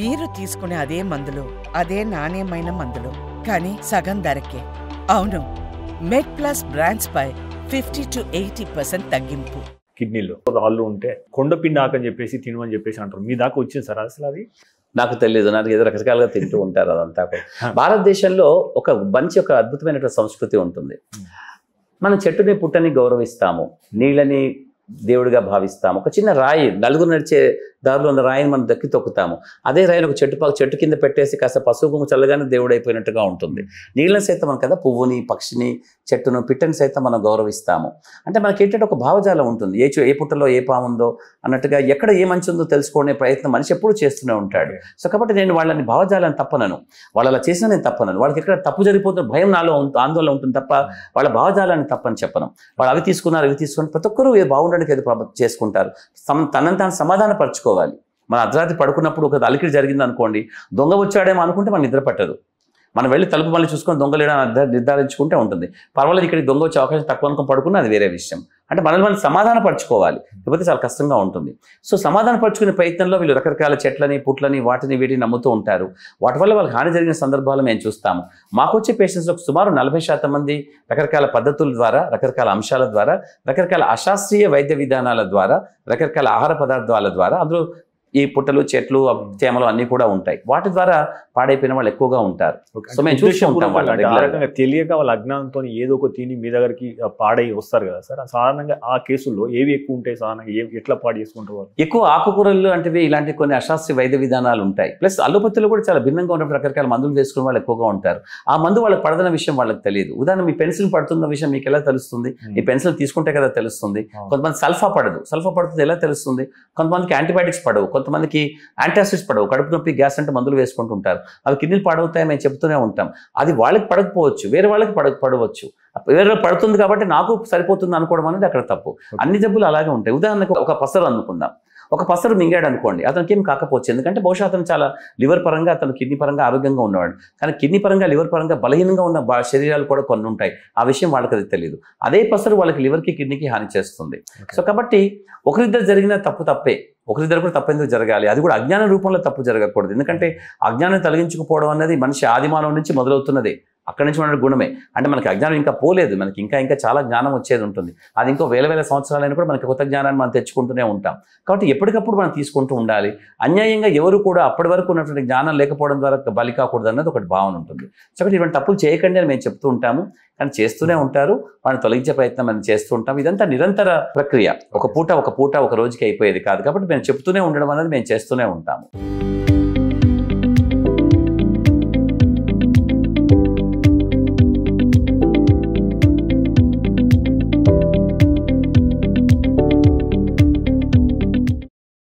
మీరు తీసుకునే అదే మందులు అదే నాణ్యమైన మందులు కానీ సగం ధరకే అవును మెడ్ ప్లస్ బ్రాంచ్ పై ఫిఫ్టీ టు ఎయిటీ పర్సెంట్ తగ్గింపు కిడ్నీలో రాళ్ళు ఉంటే కొండపిండి ఆకని చెప్పేసి తినమని చెప్పేసి అంటారు మీ దాకా వచ్చింది సార్ అసలు అది నాకు తెలియదు నాకు ఏదో రకరకాలుగా తింటూ ఉంటారు అదంతా భారతదేశంలో ఒక మంచి ఒక అద్భుతమైనటువంటి సంస్కృతి ఉంటుంది మనం చెట్టుని పుట్టని గౌరవిస్తాము నీళ్ళని దేవుడిగా భావిస్తాము ఒక చిన్న రాయి నలుగురు నడిచే దారిలో ఉన్న రాయిని మనం దక్కి తొక్కుతాము అదే రాయిని ఒక చెట్టు పాక చెట్టు కింద పెట్టేసి కాస్త పశువుకు చల్లగానే దేవుడు అయిపోయినట్టుగా ఉంటుంది నీళ్ళని సైతం మనం కదా పువ్వుని పక్షిని చెట్టును పిట్టని సైతం మనం గౌరవిస్తాము అంటే మనకి ఏంటంటే ఒక భావజాలం ఉంటుంది ఏ ఏ పుట్టలో ఏ పాముందో అన్నట్టుగా ఎక్కడ ఏ మంచి ఉందో తెలుసుకునే ప్రయత్నం మనిషి ఎప్పుడు చేస్తూనే ఉంటాడు సో కాబట్టి నేను వాళ్ళని భావజాలని తప్పనను వాళ్ళు అలా చేసినా నేను తప్పనను వాళ్ళకి ఎక్కడ తప్పు జరిగిపోతుంది భయం నాలో ఆందోళన ఉంటుంది తప్ప వాళ్ళ భావజాలాన్ని తప్పని చెప్పను వాళ్ళు అవి తీసుకున్నారు అవి తీసుకున్నారు ప్రతి ఒక్కరూ బాగుండడానికి ఏదో చేసుకుంటారు తనని తాను సమాధానపరచుకో చేసుకోవాలి మన అర్ధరాత్రి పడుకున్నప్పుడు ఒక అలికిడి జరిగింది అనుకోండి దొంగ వచ్చాడేమో అనుకుంటే మనం నిద్ర పట్టదు మనం వెళ్ళి తలుపు మళ్ళీ చూసుకొని దొంగ లేడని నిర్ధారించుకుంటే ఉంటుంది పర్వాలేదు ఇక్కడికి దొంగ వచ్చే అవకాశం తక్కువ అనుకుని పడుకున్నా అది వేరే విషయం అంటే మనల్ని మనం సమాధాన పరచుకోవాలి లేకపోతే చాలా కష్టంగా ఉంటుంది సో పరచుకునే ప్రయత్నంలో వీళ్ళు రకరకాల చెట్లని పుట్లని వాటిని వీటిని నమ్ముతూ ఉంటారు వాటి వల్ల వాళ్ళకి హాని జరిగిన సందర్భాలు మేము చూస్తాము మాకు వచ్చే పేషెంట్స్లో సుమారు నలభై శాతం మంది రకరకాల పద్ధతుల ద్వారా రకరకాల అంశాల ద్వారా రకరకాల అశాస్త్రీయ వైద్య విధానాల ద్వారా రకరకాల ఆహార పదార్థాల ద్వారా అందులో ఈ పుట్టలు చెట్లు తేమలు అన్ని కూడా ఉంటాయి వాటి ద్వారా పాడైపోయిన వాళ్ళు ఎక్కువగా ఉంటారు సో మేము చూసి ఉంటాం వాళ్ళు తెలియక వాళ్ళ అజ్ఞానంతో ఏదో ఒక తిని మీ దగ్గరికి పాడై వస్తారు కదా సార్ సాధారణంగా ఆ కేసుల్లో ఏవి ఎక్కువ ఉంటాయి సాధారణంగా ఎట్లా పాడు చేసుకుంటారు ఎక్కువ ఆకుకూరలు అంటే ఇలాంటి కొన్ని అశాస్త్రీయ వైద్య విధానాలు ఉంటాయి ప్లస్ అల్లుపత్తిలో కూడా చాలా భిన్నంగా ఉన్న రకరకాల మందులు వేసుకునే వాళ్ళు ఎక్కువగా ఉంటారు ఆ మందు వాళ్ళకి పడదన విషయం వాళ్ళకి తెలియదు ఉదాహరణ మీ పెన్సిల్ పడుతున్న విషయం మీకు ఎలా తెలుస్తుంది ఈ పెన్సిల్ తీసుకుంటే కదా తెలుస్తుంది కొంతమంది సల్ఫా పడదు సల్ఫా పడుతుంది ఎలా తెలుస్తుంది కొంతమందికి యాంటీబయాటిక్స్ పడవు కొంతమందికి యాంటాసిడ్స్ పడవు కడుపు నొప్పి గ్యాస్ అంటే మందులు వేసుకుంటుంటారు అవి కిడ్నీలు పడవుతాయి మేము చెప్తూనే ఉంటాం అది వాళ్ళకి పడకపోవచ్చు వేరే వాళ్ళకి పడ పడవచ్చు వేరే పడుతుంది కాబట్టి నాకు సరిపోతుంది అనుకోవడం అనేది అక్కడ తప్పు అన్ని జబ్బులు అలాగే ఉంటాయి ఉదాహరణకు ఒక పసరు అనుకుందాం ఒక పసరు మింగాడు అనుకోండి అతనికి ఏం కాకపోవచ్చు ఎందుకంటే బహుశా అతను చాలా లివర్ పరంగా అతను కిడ్నీ పరంగా ఆరోగ్యంగా ఉన్నవాడు కానీ కిడ్నీ పరంగా లివర్ పరంగా బలహీనంగా ఉన్న శరీరాలు కూడా కొన్ని ఉంటాయి ఆ విషయం వాళ్ళకి అది తెలియదు అదే పసరు వాళ్ళకి లివర్కి కిడ్నీకి హాని చేస్తుంది సో కాబట్టి ఒకరిద్దరు జరిగిన తప్పు తప్పే ఒకరిద్దరు కూడా తప్పెందుకు జరగాలి అది కూడా అజ్ఞాన రూపంలో తప్పు జరగకూడదు ఎందుకంటే అజ్ఞానం తొలగించుకుపోవడం అనేది మనిషి ఆదిమానం నుంచి మొదలవుతున్నది అక్కడి నుంచి ఉన్న గుణమే అంటే మనకి అజ్ఞానం ఇంకా పోలేదు మనకి ఇంకా ఇంకా చాలా జ్ఞానం వచ్చేది ఉంటుంది అది ఇంకో వేల వేల సంవత్సరాలైనా కూడా మనకి కొత్త జ్ఞానాన్ని మనం తెచ్చుకుంటూనే ఉంటాం కాబట్టి ఎప్పటికప్పుడు మనం తీసుకుంటూ ఉండాలి అన్యాయంగా ఎవరు కూడా అప్పటి వరకు ఉన్నటువంటి జ్ఞానం లేకపోవడం ద్వారా బలి కాకూడదు అన్నది ఒకటి భావన ఉంటుంది కాబట్టి ఇటువంటి తప్పులు చేయకండి అని మేము చెప్తూ ఉంటాము కానీ చేస్తూనే ఉంటారు వాళ్ళని తొలగించే ప్రయత్నం మనం చేస్తూ ఉంటాం ఇదంతా నిరంతర ప్రక్రియ ఒక పూట ఒక పూట ఒక రోజుకి అయిపోయేది కాదు కాబట్టి మేము చెప్తూనే ఉండడం అనేది మేము చేస్తూనే ఉంటాము